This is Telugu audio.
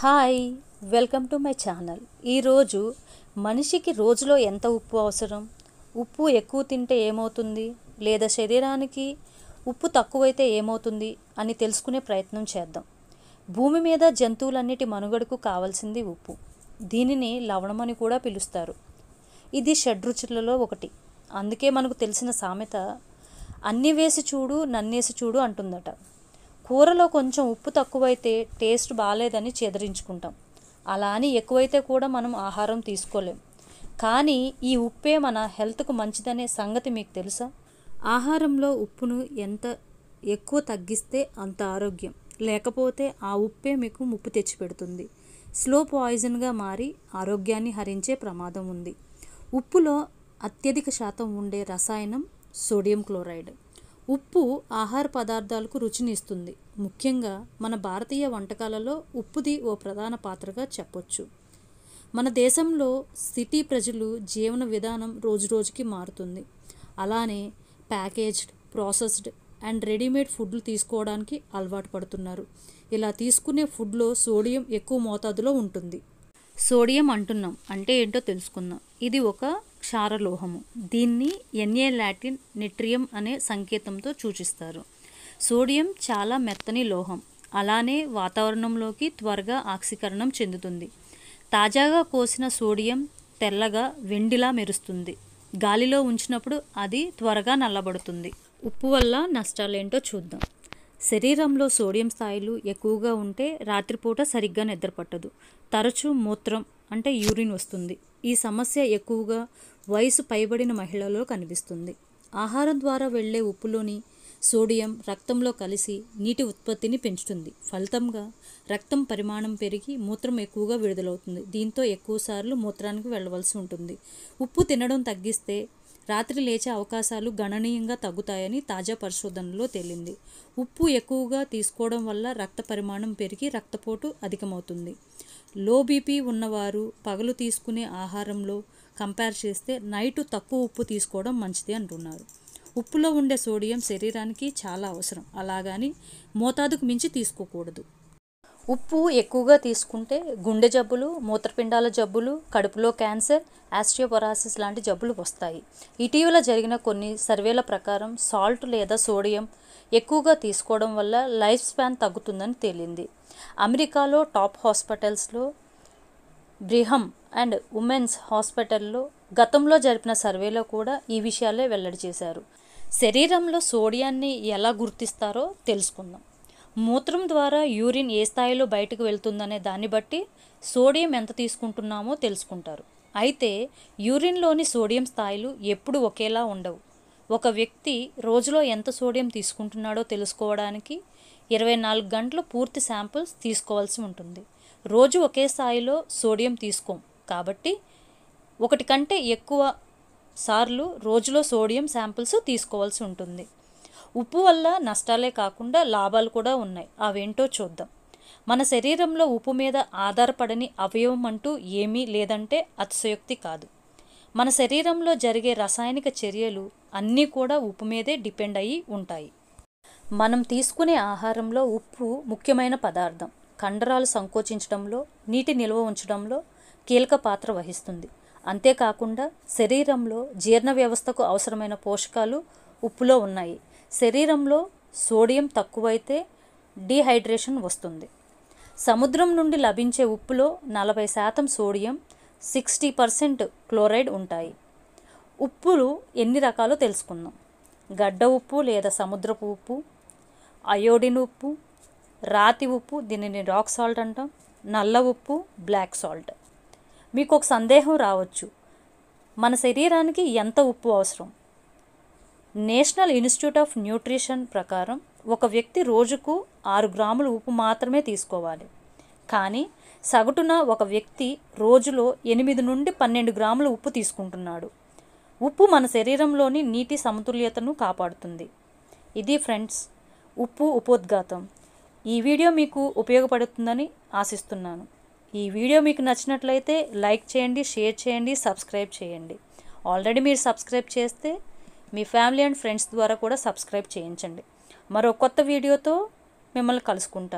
hi welcome to my channel ఈరోజు మనిషికి రోజులో ఎంత ఉప్పు అవసరం ఉప్పు ఎక్కువ తింటే ఏమవుతుంది లేదా శరీరానికి ఉప్పు తక్కువైతే ఏమవుతుంది అని తెలుసుకునే ప్రయత్నం చేద్దాం భూమి మీద జంతువులన్నిటి మనుగడకు కావాల్సింది ఉప్పు దీనిని లవణం అని కూడా పిలుస్తారు ఇది షడ్రుచులలో ఒకటి అందుకే మనకు తెలిసిన సామెత అన్ని వేసి చూడు నన్నేసి చూడు అంటుందట కూరలో కొంచెం ఉప్పు తక్కువైతే టేస్ట్ బాగాలేదని చెదిరించుకుంటాం అలా అని ఎక్కువైతే కూడా మనం ఆహారం తీసుకోలేం కానీ ఈ ఉప్పే మన హెల్త్కు మంచిదనే సంగతి మీకు తెలుసా ఆహారంలో ఉప్పును ఎంత ఎక్కువ తగ్గిస్తే అంత ఆరోగ్యం లేకపోతే ఆ ఉప్పే మీకు ముప్పు తెచ్చిపెడుతుంది స్లో పాయిజన్గా మారి ఆరోగ్యాన్ని హరించే ప్రమాదం ఉంది ఉప్పులో అత్యధిక శాతం ఉండే రసాయనం సోడియం క్లోరైడ్ ఉప్పు ఆహార పదార్థాలకు రుచినిస్తుంది ముఖ్యంగా మన భారతీయ వంటకాలలో ఉప్పుది ఓ ప్రధాన పాత్రగా చెప్పొచ్చు మన దేశంలో సిటీ ప్రజలు జీవన విధానం రోజురోజుకి మారుతుంది అలానే ప్యాకేజ్డ్ ప్రాసెస్డ్ అండ్ రెడీమేడ్ ఫుడ్లు తీసుకోవడానికి అలవాటు పడుతున్నారు ఇలా తీసుకునే ఫుడ్లో సోడియం ఎక్కువ మోతాదులో ఉంటుంది సోడియం అంటున్నాం అంటే ఏంటో తెలుసుకుందాం ఇది ఒక క్షారలోహము దీన్ని ఎన్ఏ లాటిన్ నిట్రియం అనే సంకేతంతో సూచిస్తారు సోడియం చాలా మెత్తని లోహం అలానే వాతావరణంలోకి త్వరగా ఆక్సీకరణం చెందుతుంది తాజాగా కోసిన సోడియం తెల్లగా వెండిలా మెరుస్తుంది గాలిలో ఉంచినప్పుడు అది త్వరగా నల్లబడుతుంది ఉప్పు వల్ల నష్టాలేంటో చూద్దాం శరీరంలో సోడియం స్థాయిలు ఎక్కువగా ఉంటే రాత్రిపూట సరిగ్గా నిద్రపట్టదు తరచూ మూత్రం అంటే యూరిన్ వస్తుంది ఈ సమస్య ఎక్కువగా వయసు పైబడిన మహిళలో కనిపిస్తుంది ఆహారం ద్వారా వెళ్లే ఉప్పులోని సోడియం రక్తంలో కలిసి నీటి ఉత్పత్తిని పెంచుతుంది ఫలితంగా రక్తం పరిమాణం పెరిగి మూత్రం ఎక్కువగా విడుదలవుతుంది దీంతో ఎక్కువసార్లు మూత్రానికి వెళ్ళవలసి ఉంటుంది ఉప్పు తినడం తగ్గిస్తే రాత్రి లేచే అవకాశాలు గణనీయంగా తగ్గుతాయని తాజా పరిశోధనలో తేలింది ఉప్పు ఎక్కువగా తీసుకోవడం వల్ల రక్త పరిమాణం పెరిగి రక్తపోటు అధికమవుతుంది లో బీపీ ఉన్నవారు పగలు తీసుకునే ఆహారంలో కంపేర్ చేస్తే నైటు తక్కువ ఉప్పు తీసుకోవడం మంచిది అంటున్నారు ఉప్పులో ఉండే సోడియం శరీరానికి చాలా అవసరం అలాగాని మోతాదుకు మించి తీసుకోకూడదు ఉప్పు ఎక్కువగా తీసుకుంటే గుండె జబ్బులు మూత్రపిండాల జబ్బులు కడుపులో క్యాన్సర్ ఆస్ట్రియోపరాసిస్ లాంటి జబ్బులు వస్తాయి ఇటీవల జరిగిన కొన్ని సర్వేల ప్రకారం సాల్ట్ లేదా సోడియం ఎక్కువగా తీసుకోవడం వల్ల లైఫ్ స్పాన్ తగ్గుతుందని తేలింది అమెరికాలో టాప్ హాస్పిటల్స్లో బ్రిహమ్ అండ్ ఉమెన్స్ హాస్పిటల్లో గతంలో జరిపిన సర్వేలో కూడా ఈ విషయాలే వెల్లడి చేశారు శరీరంలో సోడియాన్ని ఎలా గుర్తిస్తారో తెలుసుకుందాం మూత్రం ద్వారా యూరిన్ ఏ స్థాయిలో బయటకు వెళ్తుందనే దాన్ని బట్టి సోడియం ఎంత తీసుకుంటున్నామో తెలుసుకుంటారు అయితే యూరిన్లోని సోడియం స్థాయిలు ఎప్పుడు ఒకేలా ఉండవు ఒక వ్యక్తి రోజులో ఎంత సోడియం తీసుకుంటున్నాడో తెలుసుకోవడానికి ఇరవై నాలుగు గంటలు పూర్తి శాంపిల్స్ తీసుకోవాల్సి ఉంటుంది రోజు ఒకే స్థాయిలో సోడియం తీసుకోం కాబట్టి ఒకటి కంటే ఎక్కువ సార్లు రోజులో సోడియం శాంపిల్స్ తీసుకోవాల్సి ఉంటుంది ఉప్పు వల్ల నష్టాలే కాకుండా లాభాలు కూడా ఉన్నాయి అవేంటో చూద్దాం మన శరీరంలో ఉప్పు మీద ఆధారపడని అవయవం అంటూ ఏమీ లేదంటే అతిశయోక్తి కాదు మన శరీరంలో జరిగే రసాయనిక చర్యలు అన్నీ కూడా ఉప్పు మీదే డిపెండ్ అయ్యి ఉంటాయి మనం తీసుకునే ఆహారంలో ఉప్పు ముఖ్యమైన పదార్థం కండరాలు సంకోచించడంలో నీటి నిల్వ ఉంచడంలో కీలక పాత్ర వహిస్తుంది అంతేకాకుండా శరీరంలో జీర్ణ వ్యవస్థకు అవసరమైన పోషకాలు ఉప్పులో ఉన్నాయి శరీరంలో సోడియం తక్కువైతే డీహైడ్రేషన్ వస్తుంది సముద్రం నుండి లభించే ఉప్పులో నలభై శాతం సోడియం సిక్స్టీ పర్సెంట్ క్లోరైడ్ ఉంటాయి ఉప్పులు ఎన్ని రకాలో తెలుసుకుందాం గడ్డ ఉప్పు లేదా సముద్రపు ఉప్పు అయోడిన్ ఉప్పు రాతి ఉప్పు దీనిని రాక్ సాల్ట్ అంటాం నల్ల ఉప్పు బ్లాక్ సాల్ట్ మీకు ఒక సందేహం రావచ్చు మన శరీరానికి ఎంత ఉప్పు అవసరం నేషనల్ ఇన్స్టిట్యూట్ ఆఫ్ న్యూట్రిషన్ ప్రకారం ఒక వ్యక్తి రోజుకు ఆరు గ్రాములు ఉప్పు మాత్రమే తీసుకోవాలి కానీ సగటున ఒక వ్యక్తి రోజులో ఎనిమిది నుండి పన్నెండు గ్రాములు ఉప్పు తీసుకుంటున్నాడు ఉప్పు మన శరీరంలోని నీటి సమతుల్యతను కాపాడుతుంది ఇది ఫ్రెండ్స్ ఉప్పు ఉపోద్ఘాతం ఈ వీడియో మీకు ఉపయోగపడుతుందని ఆశిస్తున్నాను ఈ వీడియో మీకు నచ్చినట్లయితే లైక్ చేయండి షేర్ చేయండి సబ్స్క్రైబ్ చేయండి ఆల్రెడీ మీరు సబ్స్క్రైబ్ చేస్తే మీ ఫ్యామిలీ అండ్ ఫ్రెండ్స్ ద్వారా కూడా సబ్స్క్రైబ్ చేయించండి మరో కొత్త వీడియోతో మిమ్మల్ని కలుసుకుంటాను